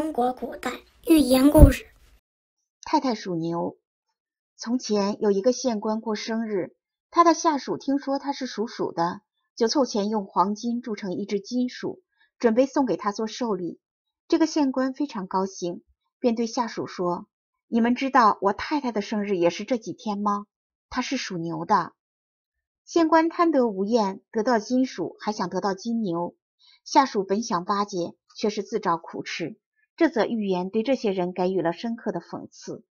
中国古代寓言故事：太太属牛。从前有一个县官过生日，他的下属听说他是属鼠的，就凑钱用黄金铸成一只金鼠，准备送给他做寿礼。这个县官非常高兴，便对下属说：“你们知道我太太的生日也是这几天吗？她是属牛的。”县官贪得无厌，得到金鼠还想得到金牛。下属本想巴结，却是自找苦吃。这则寓言对这些人给予了深刻的讽刺。